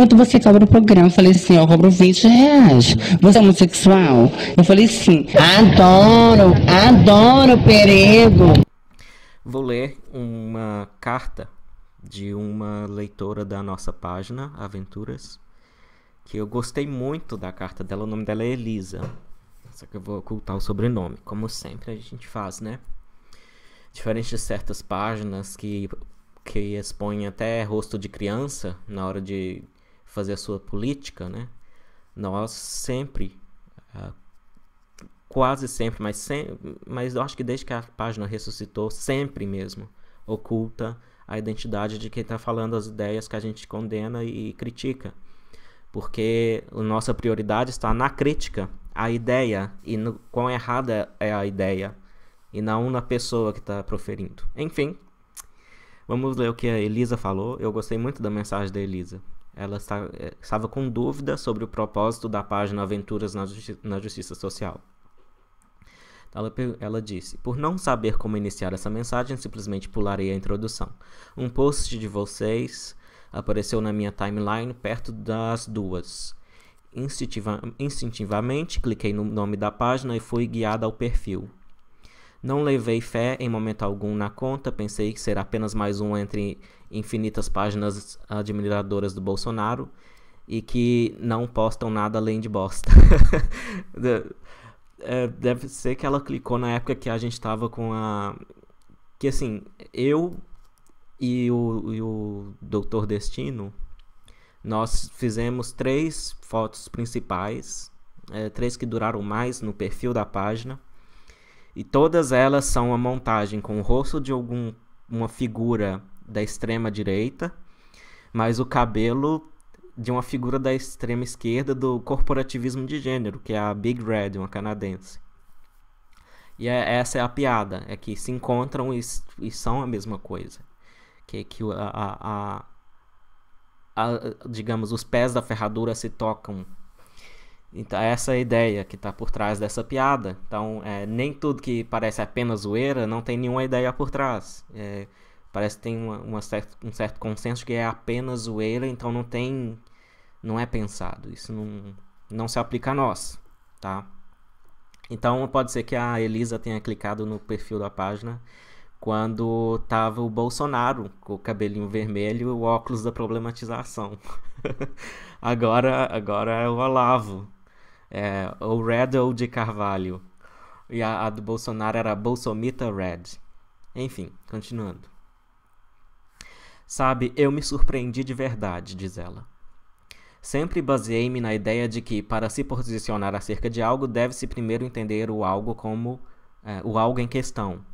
quanto você cobra o programa? Eu falei assim, eu cobro 20 reais. Você é homossexual? Eu falei sim. Adoro, adoro perigo. Vou ler uma carta de uma leitora da nossa página, Aventuras, que eu gostei muito da carta dela. O nome dela é Elisa. Só que eu vou ocultar o sobrenome, como sempre a gente faz, né? Diferente de certas páginas que, que expõem até rosto de criança na hora de fazer a sua política, né? Nós é sempre, uh, quase sempre, mas, sem, mas eu acho que desde que a página ressuscitou, sempre mesmo, oculta a identidade de quem está falando as ideias que a gente condena e critica. Porque a nossa prioridade está na crítica à ideia e no quão errada é a ideia, e não na pessoa que está proferindo. Enfim, vamos ler o que a Elisa falou. Eu gostei muito da mensagem da Elisa ela eh, estava com dúvida sobre o propósito da página Aventuras na, Justi na Justiça Social. Ela, ela, disse: Por não saber como iniciar essa mensagem, simplesmente pularei a introdução. Um post de vocês apareceu na minha timeline perto das duas. Instintiva instintivamente, cliquei no nome da página e fui guiada ao perfil. Não levei fé em momento algum na conta, pensei que será apenas mais um entre infinitas páginas admiradoras do Bolsonaro e que não postam nada além de bosta. É, deve ser que ela clicou na época que a gente estava com a. Que assim, eu e o, e o Doutor Destino, nós fizemos três fotos principais, é, três que duraram mais no perfil da página. E todas elas são uma montagem com o rosto de uma figura da extrema direita, mas o cabelo de uma figura da extrema esquerda do corporativismo de gênero, que é a Big Red, uma canadense. E é, essa é a piada, é que se encontram e, e são a mesma coisa. Que, que a, a, a, a, digamos, os pés da ferradura se tocam. Então, essa é a ideia que está por trás dessa piada. Então, é, nem tudo que parece apenas zoeira não tem nenhuma ideia por trás. É, parece que tem uma, uma certo, um certo consenso que é apenas zoeira, então não tem. Não é pensado. Isso não, não se aplica a nós, tá? Então pode ser que a Elisa tenha clicado no perfil da página quando tava o Bolsonaro com o cabelinho vermelho e o óculos da problematização. agora, agora é o Olavo, é, ou Red ou de Carvalho. E a, a do Bolsonaro era Bolsomita Red. Enfim, continuando. Sabe, eu me surpreendi de verdade, diz ela. Sempre baseei-me na ideia de que, para se posicionar acerca de algo, deve-se primeiro entender o algo como é, o algo em questão.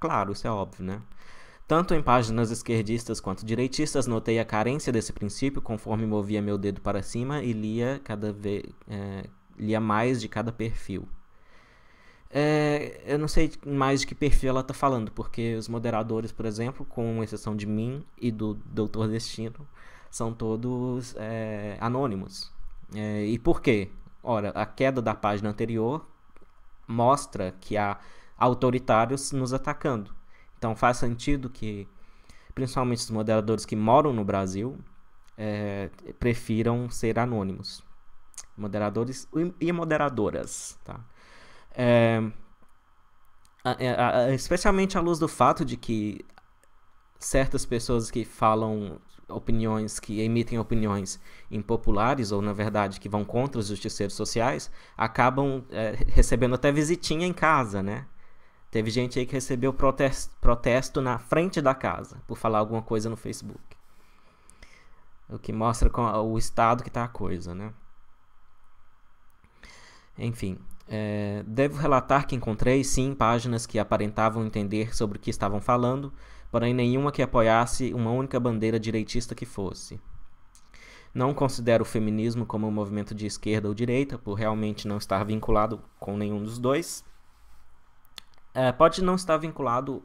Claro, isso é óbvio, né? Tanto em páginas esquerdistas quanto direitistas, notei a carência desse princípio conforme movia meu dedo para cima e lia, cada vez, é, lia mais de cada perfil. É, eu não sei mais de que perfil ela está falando, porque os moderadores, por exemplo, com exceção de mim e do Doutor Destino, são todos é, anônimos. É, e por quê? Ora, a queda da página anterior mostra que há autoritários nos atacando. Então faz sentido que, principalmente os moderadores que moram no Brasil, é, prefiram ser anônimos. Moderadores e moderadoras, tá? É, é especialmente à luz do fato de que certas pessoas que falam opiniões, que emitem opiniões impopulares, ou na verdade que vão contra os justiceiros sociais, acabam é, recebendo até visitinha em casa, né? Teve gente aí que recebeu protesto, protesto na frente da casa por falar alguma coisa no Facebook. O que mostra o estado que está a coisa, né? Enfim, é, devo relatar que encontrei, sim, páginas que aparentavam entender sobre o que estavam falando, porém nenhuma que apoiasse uma única bandeira direitista que fosse. Não considero o feminismo como um movimento de esquerda ou direita, por realmente não estar vinculado com nenhum dos dois. É, pode não estar vinculado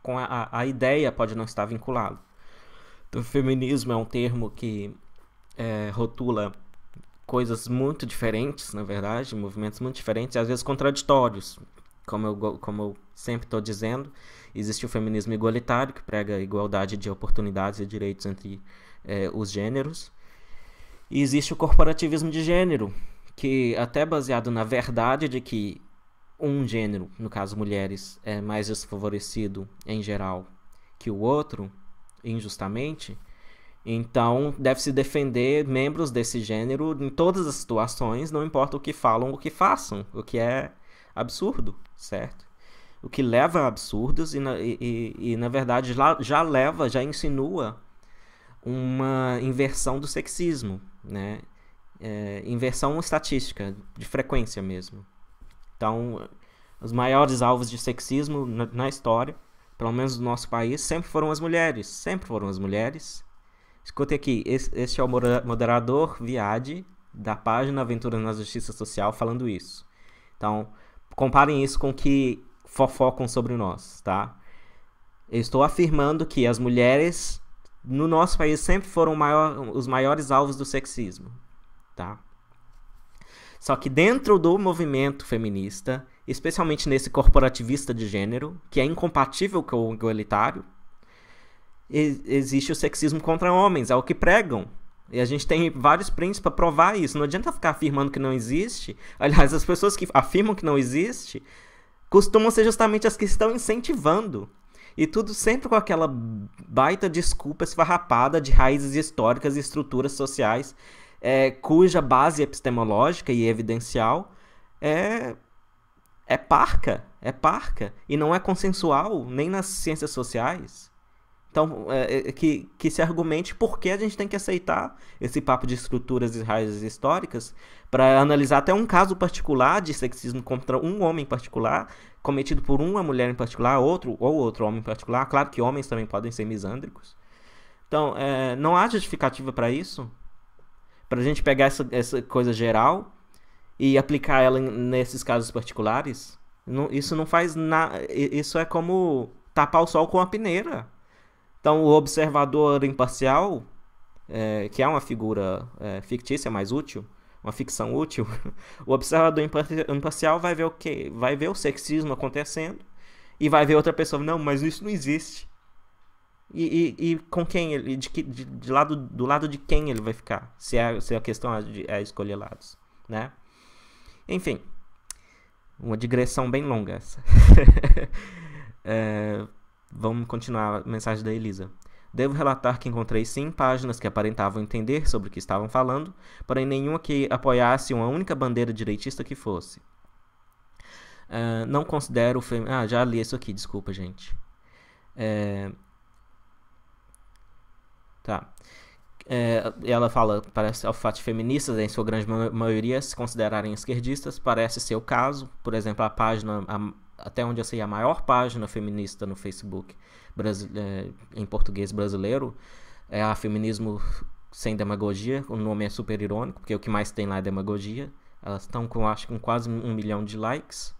com a, a, ideia, pode não estar vinculado. Então, feminismo é um termo que é, rotula coisas muito diferentes, na verdade, movimentos muito diferentes e às vezes contraditórios. Como eu, como eu sempre estou dizendo, existe o feminismo igualitário, que prega igualdade de oportunidades e direitos entre eh, os gêneros. E existe o corporativismo de gênero, que até é baseado na verdade de que um gênero, no caso mulheres, é mais desfavorecido em geral que o outro, injustamente, então, deve-se defender membros desse gênero em todas as situações, não importa o que falam ou o que façam, o que é absurdo, certo? O que leva a absurdos e, na, e, e, na verdade, já leva, já insinua uma inversão do sexismo, né? É, inversão estatística, de frequência mesmo. Então, os maiores alvos de sexismo na, na história, pelo menos do no nosso país, sempre foram as mulheres, sempre foram as mulheres Escute aqui, este é o moderador Viade da página Aventuras na Justiça Social falando isso. Então, comparem isso com o que fofocam sobre nós, tá? Eu estou afirmando que as mulheres no nosso país sempre foram maior, os maiores alvos do sexismo, tá? Só que dentro do movimento feminista, especialmente nesse corporativista de gênero, que é incompatível com o igualitário, existe o sexismo contra homens, é o que pregam. E a gente tem vários prints para provar isso. Não adianta ficar afirmando que não existe. Aliás, as pessoas que afirmam que não existe costumam ser justamente as que estão incentivando. E tudo sempre com aquela baita desculpa esfarrapada de raízes históricas e estruturas sociais, é, cuja base epistemológica e evidencial é, é parca, é parca, e não é consensual nem nas ciências sociais. Então, é, é, que, que se argumente por que a gente tem que aceitar esse papo de estruturas e raízes históricas para analisar até um caso particular de sexismo contra um homem particular, cometido por uma mulher em particular, outro ou outro homem em particular. Claro que homens também podem ser misândricos. Então, é, não há justificativa para isso, para a gente pegar essa, essa coisa geral e aplicar ela nesses casos particulares. Não, isso não faz nada. Isso é como tapar o sol com a peneira. Então, o observador imparcial, é, que é uma figura é, fictícia mais útil, uma ficção útil, o observador imparcial vai ver o quê? vai ver o sexismo acontecendo e vai ver outra pessoa não, mas isso não existe. E, e, e com quem ele, de, de, de, lado, do lado de quem ele vai ficar? Se é, se a questão é, é escolher lados, né? Enfim, uma digressão bem longa essa. é, Vamos continuar a mensagem da Elisa. Devo relatar que encontrei sim páginas que aparentavam entender sobre o que estavam falando, porém nenhuma que apoiasse uma única bandeira direitista que fosse. Uh, não considero o fem... Ah, já li isso aqui, desculpa, gente. É... Tá. É, ela fala, parece ao fato feministas, em sua grande maioria, se considerarem esquerdistas, parece ser o caso. Por exemplo, a página a até onde eu sei, a maior página feminista no Facebook é, em português brasileiro. É a Feminismo Sem Demagogia. O nome é super irônico, porque o que mais tem lá é demagogia. Elas estão com, acho que, com quase um milhão de likes.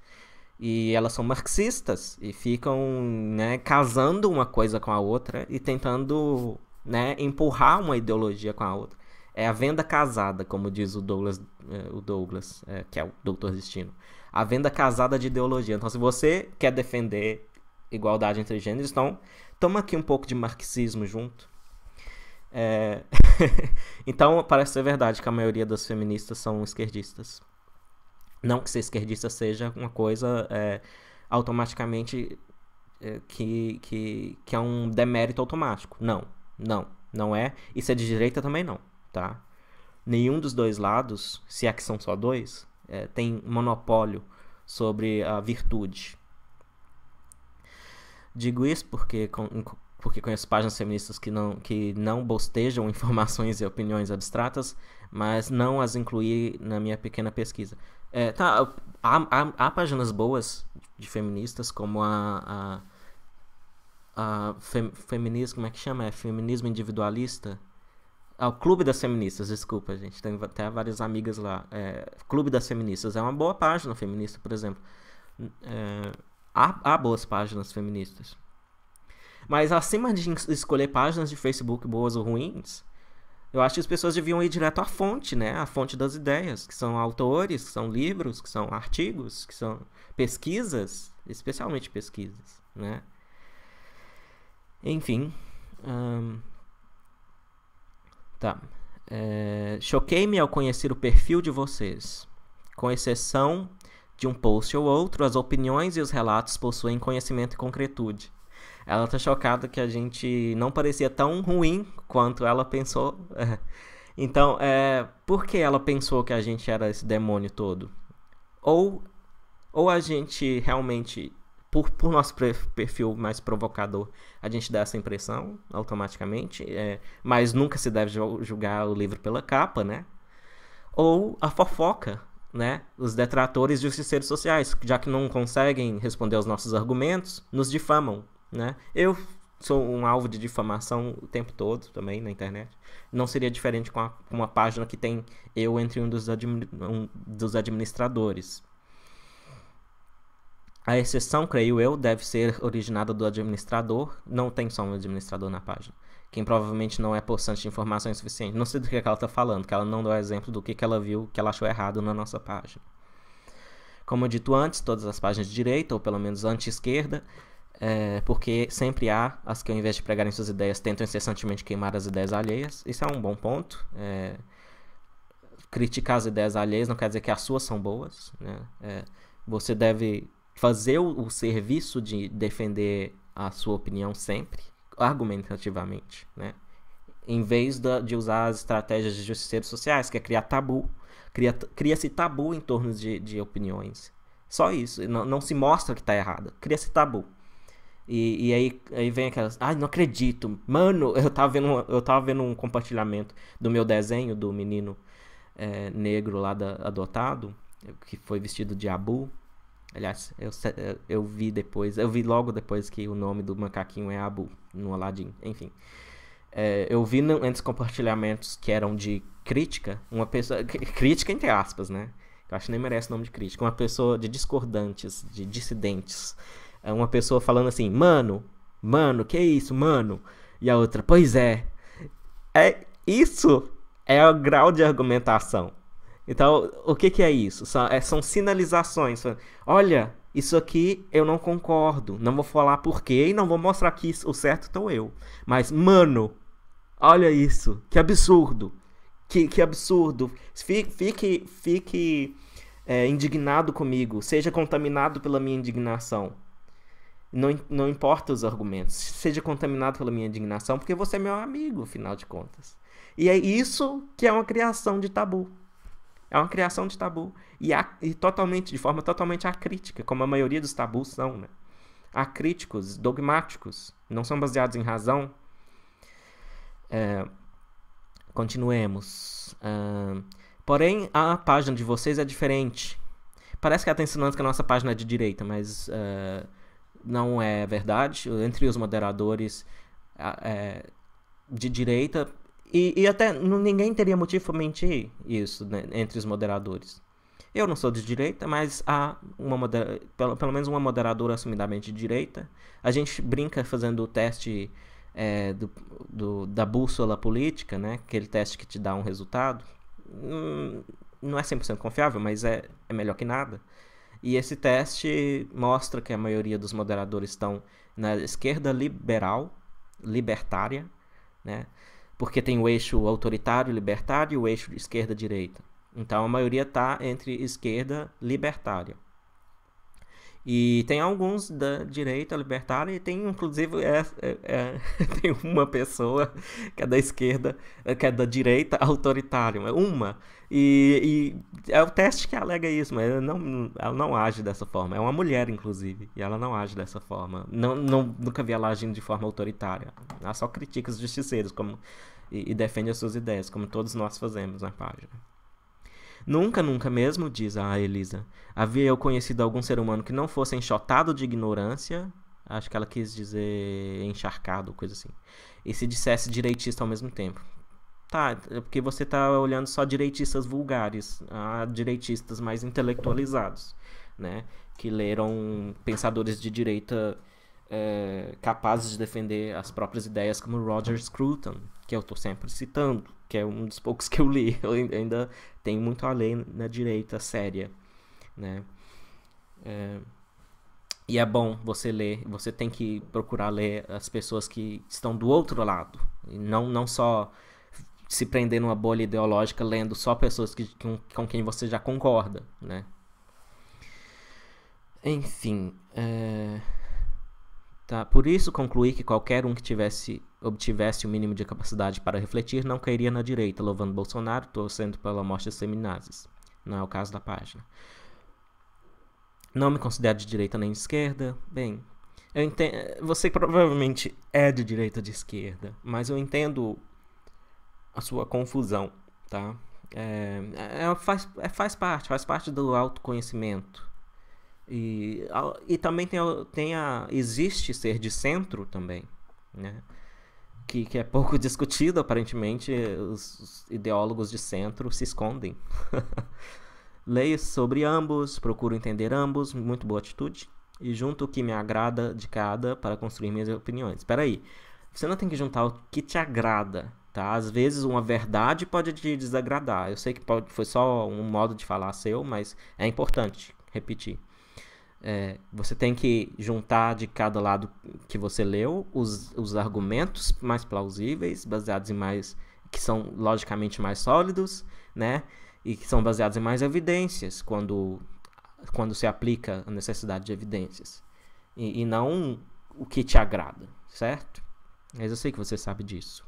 E elas são marxistas e ficam né, casando uma coisa com a outra e tentando né, empurrar uma ideologia com a outra. É a venda casada, como diz o Douglas, é, o Douglas é, que é o Doutor Destino a venda casada de ideologia. Então, se você quer defender igualdade entre gêneros, então toma aqui um pouco de marxismo junto. É... então, parece ser verdade que a maioria das feministas são esquerdistas. Não que ser esquerdista seja uma coisa é, automaticamente é, que, que, que é um demérito automático. Não, não, não é. E ser de direita também não, tá? Nenhum dos dois lados, se é que são só dois, é, tem monopólio sobre a virtude. Digo isso porque, com, porque conheço páginas feministas que não, que não bostejam informações e opiniões abstratas, mas não as incluí na minha pequena pesquisa. É, tá, há, há, há, páginas boas de feministas, como a. a, fem, feminismo, como é que chama? É feminismo individualista? ao ah, Clube das Feministas, desculpa, gente. Tem até várias amigas lá. É, Clube das Feministas é uma boa página feminista, por exemplo. É, há, há boas páginas feministas. Mas acima de escolher páginas de Facebook boas ou ruins, eu acho que as pessoas deviam ir direto à fonte, né? A fonte das ideias, que são autores, que são livros, que são artigos, que são pesquisas, especialmente pesquisas, né? Enfim, Tá. É, Choquei-me ao conhecer o perfil de vocês. Com exceção de um post ou outro, as opiniões e os relatos possuem conhecimento e concretude. Ela tá chocada que a gente não parecia tão ruim quanto ela pensou. Então, é, por que ela pensou que a gente era esse demônio todo? Ou, ou a gente realmente por, por nosso perfil mais provocador, a gente dá essa impressão automaticamente, é, mas nunca se deve julgar o livro pela capa, né? Ou a fofoca, né? Os detratores de justiceiros sociais, já que não conseguem responder aos nossos argumentos, nos difamam, né? Eu sou um alvo de difamação o tempo todo também na internet. Não seria diferente com, a, com uma página que tem eu entre um dos, um dos administradores. A exceção, creio eu, deve ser originada do administrador. Não tem só um administrador na página. Quem provavelmente não é possante de informações suficientes. Não sei do que é ela está falando, que ela não deu exemplo do que, que ela viu que ela achou errado na nossa página. Como eu dito antes, todas as páginas de direita, ou pelo menos anti-esquerda, é, porque sempre há as que, ao invés de pregarem suas ideias, tentam incessantemente queimar as ideias alheias. Isso é um bom ponto. É, criticar as ideias alheias não quer dizer que as suas são boas. Né? É, você deve fazer o, o serviço de defender a sua opinião sempre, argumentativamente, né? Em vez da, de usar as estratégias de justiceiros sociais, que é criar tabu. Cria-se cria tabu em torno de, de opiniões. Só isso. Não, não se mostra que está errada. Cria-se tabu. E, e, aí, aí vem aquelas. Ai, ah, não acredito. Mano, eu tava vendo, eu tava vendo um compartilhamento do meu desenho do menino é, negro lá da, adotado, que foi vestido de abu. Aliás, eu, eu vi depois, eu vi logo depois que o nome do macaquinho é Abu, no Aladdin, enfim. É, eu vi no, entre os compartilhamentos que eram de crítica, uma pessoa. Crítica entre aspas, né? Eu acho que nem merece o nome de crítica. Uma pessoa de discordantes, de dissidentes. É uma pessoa falando assim, mano, mano, que isso, mano? E a outra, pois é. É isso é o grau de argumentação. Então, o que, que é isso? São, é, são sinalizações. Olha, isso aqui eu não concordo. Não vou falar por quê e não vou mostrar que o certo estou eu. Mas, mano, olha isso. Que absurdo. Que, que absurdo. Fique, fique, fique é, indignado comigo. Seja contaminado pela minha indignação. Não, não importa os argumentos. Seja contaminado pela minha indignação, porque você é meu amigo, afinal de contas. E é isso que é uma criação de tabu. É uma criação de tabu. E, a, e totalmente, de forma totalmente acrítica, como a maioria dos tabus são, né? Acríticos, dogmáticos, não são baseados em razão. É, continuemos. É, porém, a página de vocês é diferente. Parece que ela está ensinando que a nossa página é de direita, mas é, não é verdade. Entre os moderadores eh, de direita e, e até ninguém teria motivo para mentir isso né, entre os moderadores. Eu não sou de direita, mas há uma pelo, pelo menos uma moderadora assumidamente de direita. A gente brinca fazendo o teste é, do, do, da bússola política, né? aquele teste que te dá um resultado. Hum, não é 100% confiável, mas é, é melhor que nada. E esse teste mostra que a maioria dos moderadores estão na esquerda liberal, libertária, né? porque tem o eixo autoritário libertário e o eixo esquerda direita. Então a maioria está entre esquerda libertária. E tem alguns da direita libertária, e tem inclusive é, é, é tem uma pessoa que é da esquerda, é, que é da direita autoritária, uma. E, e, é o teste que alega isso, mas ela não, ela não age dessa forma. É uma mulher, inclusive, e ela não age dessa forma. Não, não, nunca vi ela agindo de forma autoritária. Ela só critica os justiceiros como, e, e defende as suas ideias, como todos nós fazemos na página. Nunca, nunca mesmo, diz a Elisa. Havia eu conhecido algum ser humano que não fosse enxotado de ignorância. Acho que ela quis dizer encharcado, coisa assim. E se dissesse direitista ao mesmo tempo. Tá, é porque você tá olhando só direitistas vulgares, a direitistas mais intelectualizados, né? Que leram pensadores de direita é, capazes de defender as próprias ideias, como Roger Scruton, que eu estou sempre citando, que é um dos poucos que eu li. Eu ainda tem muito a ler na direita séria, né? É... E é bom você ler, você tem que procurar ler as pessoas que estão do outro lado, e não, não só se prender numa bolha ideológica lendo só pessoas que, com, com quem você já concorda, né? Enfim, é... Tá? Por isso, concluí que qualquer um que tivesse, obtivesse o mínimo de capacidade para refletir não cairia na direita, louvando Bolsonaro, torcendo pela morte de seminazes. Não é o caso da página. Não me considero de direita nem de esquerda. Bem, eu entendo, você provavelmente é de direita de esquerda, mas eu entendo a sua confusão, tá? É, é, faz, é, faz parte, faz parte do autoconhecimento. E, e também tem, tem a, existe ser de centro também, né? Que, que é pouco discutido, aparentemente, os ideólogos de centro se escondem. Leio sobre ambos, procuro entender ambos, muito boa atitude. E junto o que me agrada de cada para construir minhas opiniões. Espera aí, você não tem que juntar o que te agrada, tá? Às vezes uma verdade pode te desagradar. Eu sei que pode, foi só um modo de falar seu, mas é importante repetir. É, você tem que juntar de cada lado que você leu os, os argumentos mais plausíveis, baseados em mais. que são logicamente mais sólidos, né? E que são baseados em mais evidências quando, quando se aplica a necessidade de evidências. E, e não o que te agrada, certo? Mas eu sei que você sabe disso.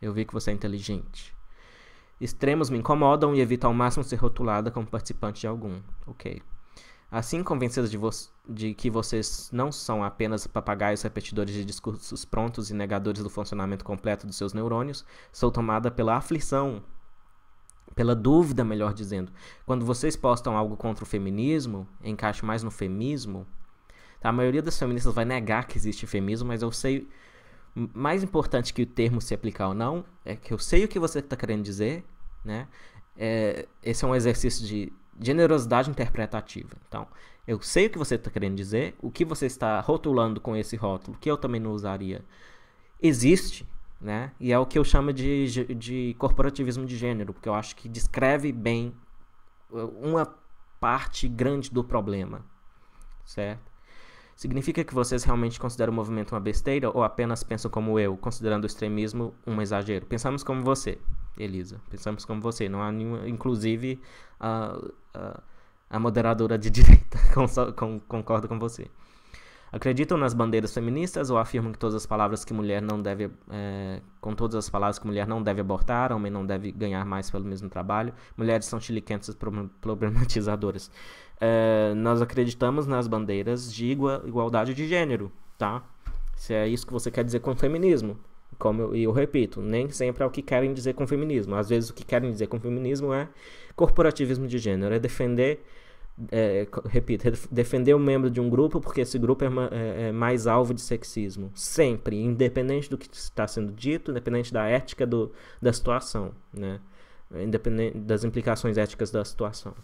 Eu vi que você é inteligente. Extremos me incomodam e evito ao máximo ser rotulada como participante de algum. Ok. Assim, convencidos de, de que vocês não são apenas papagaios repetidores de discursos prontos e negadores do funcionamento completo dos seus neurônios, sou tomada pela aflição, pela dúvida, melhor dizendo. Quando vocês postam algo contra o feminismo, encaixo mais no femismo. Tá? A maioria das feministas vai negar que existe feminismo, mas eu sei. Mais importante que o termo se aplicar ou não, é que eu sei o que você está querendo dizer, né? É, esse é um exercício de generosidade interpretativa. Então, eu sei o que você está querendo dizer, o que você está rotulando com esse rótulo, que eu também não usaria, existe, né? E é o que eu chamo de, de corporativismo de gênero, porque eu acho que descreve bem uh, uma parte grande do problema, certo? Significa que vocês realmente consideram o movimento uma besteira ou apenas pensam como eu, considerando o extremismo um exagero? Pensamos como você, Elisa. Pensamos como você. Não há nenhuma. Inclusive, a, a, a moderadora de direita com, concorda com você. Acreditam nas bandeiras feministas ou afirmam que todas as palavras que mulher não deve. É, com todas as palavras que mulher não deve abortar, homem não deve ganhar mais pelo mesmo trabalho, mulheres são chiliquentas problematizadoras. É, nós acreditamos nas bandeiras de igualdade de gênero, tá? Se é isso que você quer dizer com feminismo. Como eu, eu repito, nem sempre é o que querem dizer com feminismo. Às vezes o que querem dizer com feminismo é corporativismo de gênero, é defender é, repito, é defender um membro de um grupo porque esse grupo é, ma é, é, mais alvo de sexismo. Sempre, independente do que está sendo dito, independente da ética do, da situação, né? independente das implicações éticas da situação.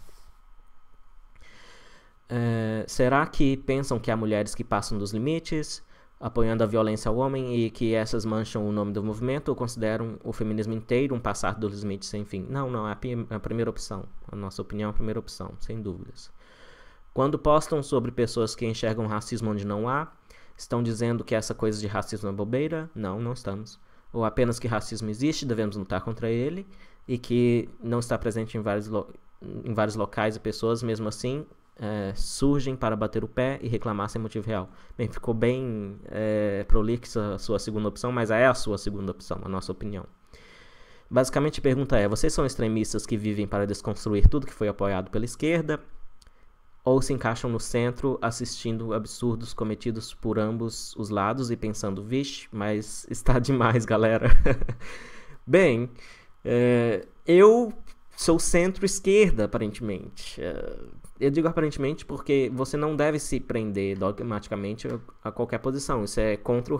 É, será que pensam que há mulheres que passam dos limites? apoiando a violência ao homem e que essas mancham o nome do movimento ou consideram o feminismo inteiro um passar dos limites sem fim. Não, não, é a, a primeira opção. A nossa opinião é a primeira opção, sem dúvidas. Quando postam sobre pessoas que enxergam racismo onde não há, estão dizendo que essa coisa de racismo é bobeira? Não, não estamos. Ou apenas que racismo existe, devemos lutar contra ele e que não está presente em vários, em vários locais e pessoas, mesmo assim, é, surgem para bater o pé e reclamar sem motivo real. Bem, ficou bem é, prolixa a sua segunda opção, mas é a sua segunda opção, a nossa opinião. Basicamente a pergunta é: vocês são extremistas que vivem para desconstruir tudo que foi apoiado pela esquerda? Ou se encaixam no centro assistindo absurdos cometidos por ambos os lados e pensando, vixe, mas está demais, galera? bem, é, eu sou centro-esquerda, aparentemente. É, eu digo aparentemente porque você não deve se prender dogmaticamente a qualquer posição. Isso é contra o,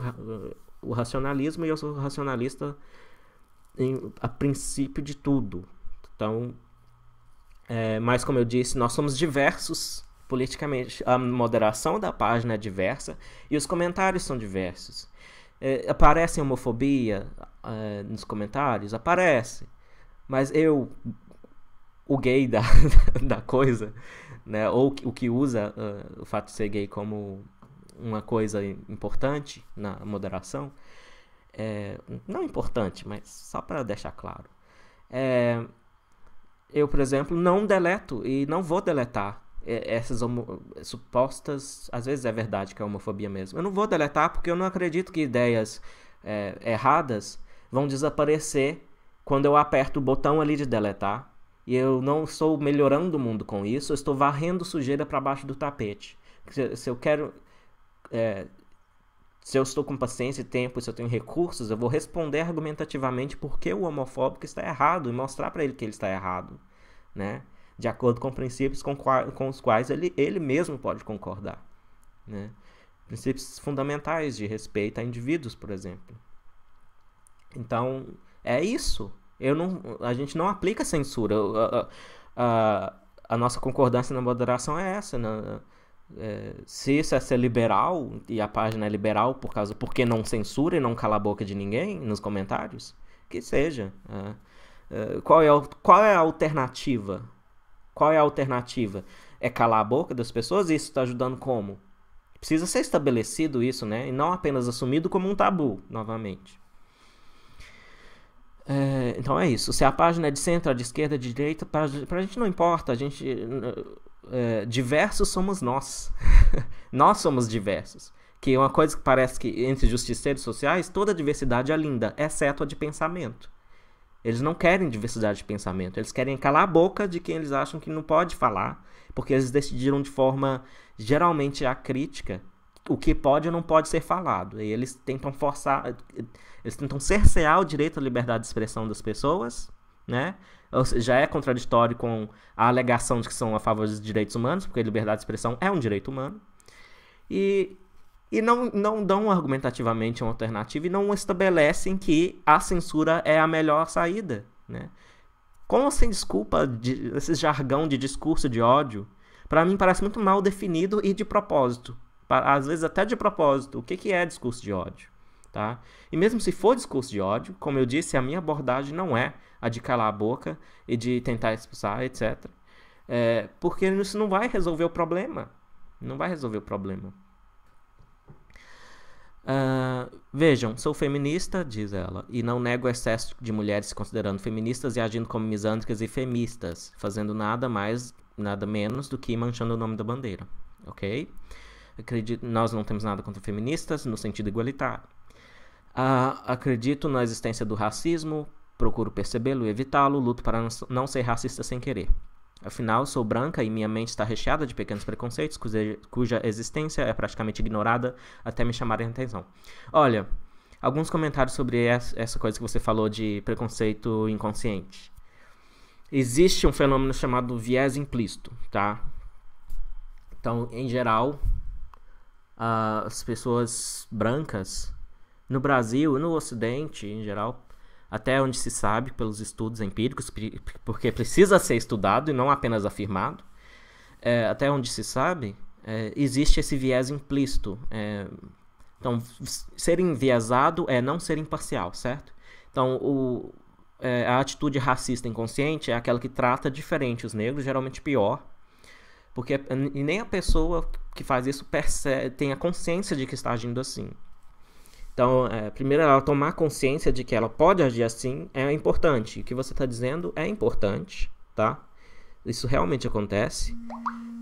o racionalismo e eu sou racionalista em, a princípio de tudo. Então, é, mas como eu disse, nós somos diversos politicamente. A moderação da página é diversa e os comentários são diversos. É, aparece homofobia é, nos comentários? Aparece. Mas eu, o gay da, da coisa, né? Ou o que usa uh, o fato de ser gay como uma coisa importante na moderação. É, não importante, mas só para deixar claro. É, eu, por exemplo, não deleto e não vou deletar é, essas homo... supostas. Às vezes é verdade que é homofobia mesmo. Eu não vou deletar porque eu não acredito que ideias é, erradas vão desaparecer quando eu aperto o botão ali de deletar e eu não estou melhorando o mundo com isso, eu estou varrendo sujeira para baixo do tapete. Se, se eu quero. É, se eu estou com paciência e tempo, se eu tenho recursos, eu vou responder argumentativamente por que o homofóbico está errado e mostrar para ele que ele está errado, né? De acordo com princípios com, com os quais ele, ele mesmo pode concordar, né? Princípios fundamentais de respeito a indivíduos, por exemplo. Então, é isso eu não, a gente não aplica censura. A, a, a nossa concordância na moderação é essa. Né? É, se isso é ser liberal e a página é liberal por causa porque não censura e não cala a boca de ninguém nos comentários, que seja. Né? É, qual, é, qual é a alternativa? Qual é a alternativa? É calar a boca das pessoas? E isso está ajudando como? Precisa ser estabelecido isso, né? E não apenas assumido como um tabu, novamente. É, então é isso. Se a página é de centro, é de esquerda, é de direita, pra, pra gente não importa. A gente. É, diversos somos nós. nós somos diversos. Que é uma coisa que parece que entre justiceiros sociais, toda diversidade é linda, exceto a de pensamento. Eles não querem diversidade de pensamento. Eles querem calar a boca de quem eles acham que não pode falar, porque eles decidiram de forma geralmente acrítica o que pode ou não pode ser falado. E eles tentam forçar, eles tentam cercear o direito à liberdade de expressão das pessoas, né? Já é contraditório com a alegação de que são a favor dos direitos humanos, porque liberdade de expressão é um direito humano. E, e não, não dão argumentativamente uma alternativa e não estabelecem que a censura é a melhor saída, né? Como sem assim desculpa, de, esse jargão de discurso de ódio, para mim parece muito mal definido e de propósito às vezes até de propósito, o que, que é discurso de ódio. Tá? E mesmo se for discurso de ódio, como eu disse, a minha abordagem não é a de calar a boca e de tentar expulsar, etc. É, porque isso não vai resolver o problema. Não vai resolver o problema. Uh, vejam, sou feminista, diz ela, e não nego o excesso de mulheres se considerando feministas e agindo como misândricas e femistas fazendo nada mais, nada menos do que manchando o nome da bandeira, ok? Acredito, nós não temos nada contra feministas no sentido igualitário. Ah, acredito na existência do racismo, procuro percebê-lo e evitá-lo, luto para não ser racista sem querer. Afinal, sou branca e minha mente está recheada de pequenos preconceitos cuja, cuja existência é praticamente ignorada até me chamarem a atenção. Olha, alguns comentários sobre essa coisa que você falou de preconceito inconsciente. Existe um fenômeno chamado viés implícito, tá? Então, em geral, as pessoas brancas no Brasil, no Ocidente em geral, até onde se sabe pelos estudos empíricos, porque precisa ser estudado e não apenas afirmado, é, até onde se sabe, é, existe esse viés implícito. É, então, ser enviesado é não ser imparcial, certo? Então, o, é, a atitude racista inconsciente é aquela que trata diferente os negros, geralmente pior, porque nem a pessoa que faz isso percebe, tem a consciência de que está agindo assim. Então, é, primeiro, ela tomar consciência de que ela pode agir assim é importante. O que você está dizendo é importante, tá? Isso realmente acontece.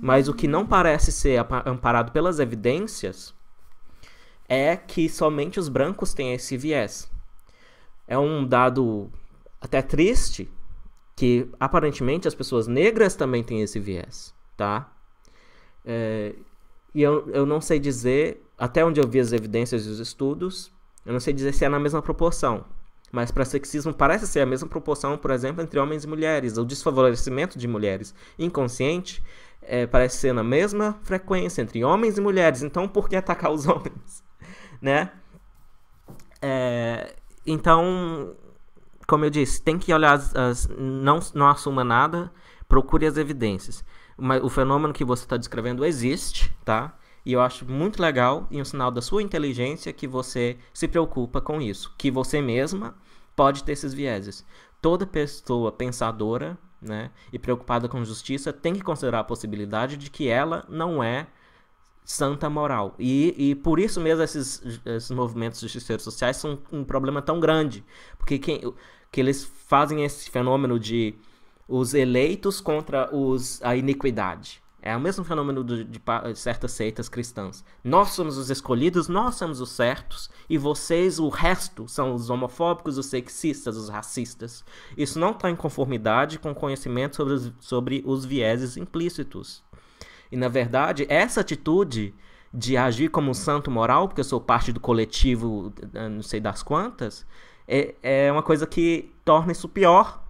Mas o que não parece ser amparado pelas evidências é que somente os brancos têm esse viés. É um dado até triste que aparentemente as pessoas negras também têm esse viés tá? É, e eu, eu não sei dizer, até onde eu vi as evidências e os estudos, eu não sei dizer se é na mesma proporção. Mas para sexismo parece ser a mesma proporção, por exemplo, entre homens e mulheres. O desfavorecimento de mulheres inconsciente é, parece ser na mesma frequência entre homens e mulheres. Então, por que atacar os homens? né? É, então, como eu disse, tem que olhar as, as, não, não assuma nada, procure as evidências o fenômeno que você está descrevendo existe, tá? E eu acho muito legal e um sinal da sua inteligência que você se preocupa com isso, que você mesma pode ter esses vieses. Toda pessoa pensadora né, e preocupada com justiça tem que considerar a possibilidade de que ela não é santa moral. E, e por isso mesmo esses, esses movimentos justiceiros sociais são um problema tão grande, porque quem, que eles fazem esse fenômeno de os eleitos contra os, a iniquidade. É o mesmo fenômeno de, de, de, certas seitas cristãs. Nós somos os escolhidos, nós somos os certos, e vocês, o resto, são os homofóbicos, os sexistas, os racistas. Isso não está em conformidade com o conhecimento sobre os, sobre os vieses implícitos. E, na verdade, essa atitude de agir como um santo moral, porque eu sou parte do coletivo, eh, não sei das quantas, é, é uma coisa que torna isso pior,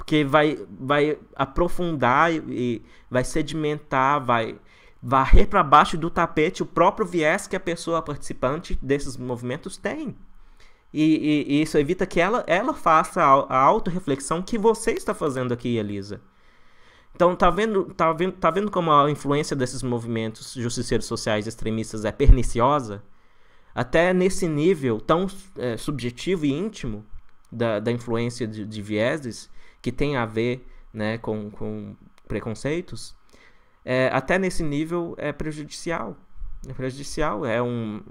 porque vai, vai aprofundar e vai sedimentar, vai varrer para baixo do tapete o próprio viés que a pessoa participante desses movimentos tem. E, e, e isso evita que ela, ela faça a, a autorreflexão que você está fazendo aqui, Elisa. Então, tá vendo, tá, vendo, tá vendo como a influência desses movimentos justiceiros sociais extremistas é perniciosa? Até nesse nível tão é, subjetivo e íntimo da, da influência de, de vieses, que tem a ver né, com, com preconceitos, é, até nesse nível é prejudicial. É prejudicial, é um,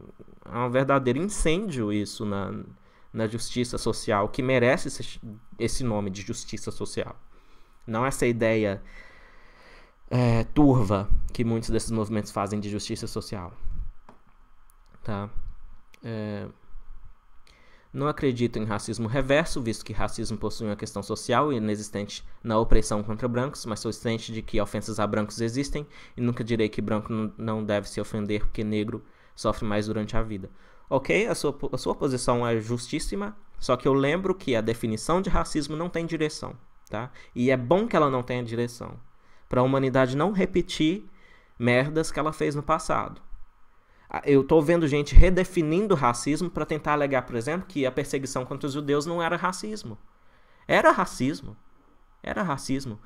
é um verdadeiro incêndio isso na, na justiça social, que merece esse, esse nome de justiça social. Não essa ideia é, turva que muitos desses movimentos fazem de justiça social. Tá? É, não acredito em racismo reverso, visto que racismo possui uma questão social inexistente na opressão contra brancos, mas sou ciente de que ofensas a brancos existem e nunca direi que branco não deve se ofender porque negro sofre mais durante a vida. Ok, a sua, a sua posição é justíssima, só que eu lembro que a definição de racismo não tem direção, tá? E é bom que ela não tenha direção, para a humanidade não repetir merdas que ela fez no passado eu estou vendo gente redefinindo racismo para tentar alegar, por exemplo, que a perseguição contra os judeus não era racismo. Era racismo. Era racismo.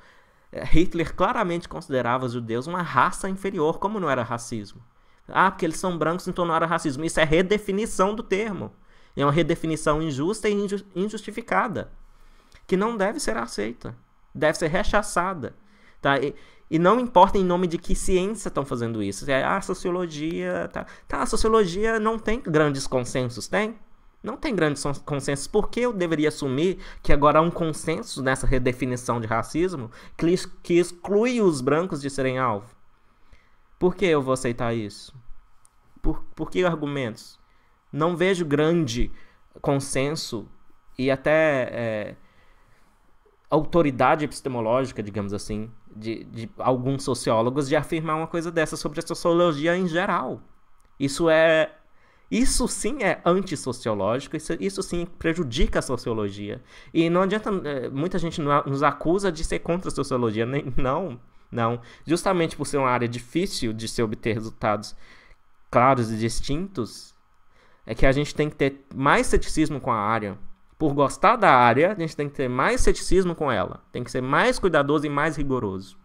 É, Hitler claramente considerava os judeus uma raça inferior, como não era racismo. Ah, porque eles são brancos, então não era racismo. Isso é redefinição do termo. É uma redefinição injusta e injustificada, que não deve ser aceita, deve ser rechaçada tá? E, e não importa em nome de que ciência estão fazendo isso. É a ah, sociologia, tá? Tá, a sociologia não tem grandes consensos, tem? Não tem grandes consensos. Por que eu deveria assumir que agora há um consenso nessa redefinição de racismo que exclui os brancos de serem alvo? Por que eu vou aceitar isso? Por, por que argumentos? Não vejo grande consenso e até é, autoridade epistemológica, digamos assim, de, de, alguns sociólogos de afirmar uma coisa dessa sobre a sociologia em geral. Isso é. Isso sim é antissociológico, isso, isso sim prejudica a sociologia. E não adianta. Eh, muita gente nos acusa de ser contra a sociologia. Nem, não, não. Justamente por ser uma área difícil de se obter resultados claros e distintos, é que a gente tem que ter mais ceticismo com a área por gostar da área, a gente tem que ter mais ceticismo com ela. Tem que ser mais cuidadoso e mais rigoroso.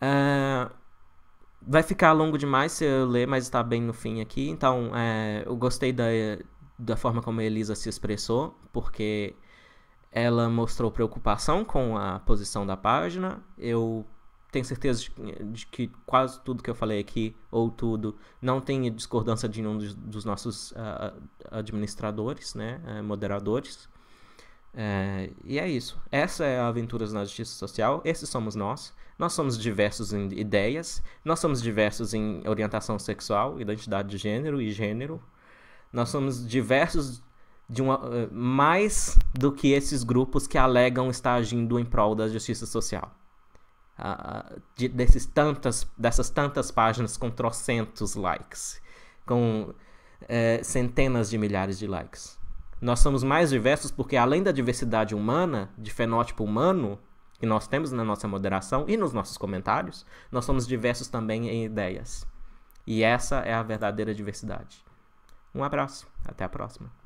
É, vai ficar longo demais se eu ler, mas está bem no fim aqui. Então, é, eu gostei da, da forma como a Elisa se expressou, porque ela mostrou preocupação com a posição da página. Eu tenho certeza de que quase tudo que eu falei aqui, ou tudo, não tem discordância de nenhum dos, dos nossos uh, administradores, né, uh, moderadores. Uh, e é isso. Essa é a Aventuras na Justiça Social. Esses somos nós. Nós somos diversos em ideias. Nós somos diversos em orientação sexual, identidade de gênero e gênero. Nós somos diversos de uma, eh, mais do que esses grupos que alegam estar agindo em prol da justiça social de, desses tantas, dessas tantas páginas com trocentos likes, com é, centenas de milhares de likes. Nós somos mais diversos porque, além da diversidade humana, de fenótipo humano, que nós temos na nossa moderação e nos nossos comentários, nós somos diversos também em ideias. E essa é a verdadeira diversidade. Um abraço, até a próxima.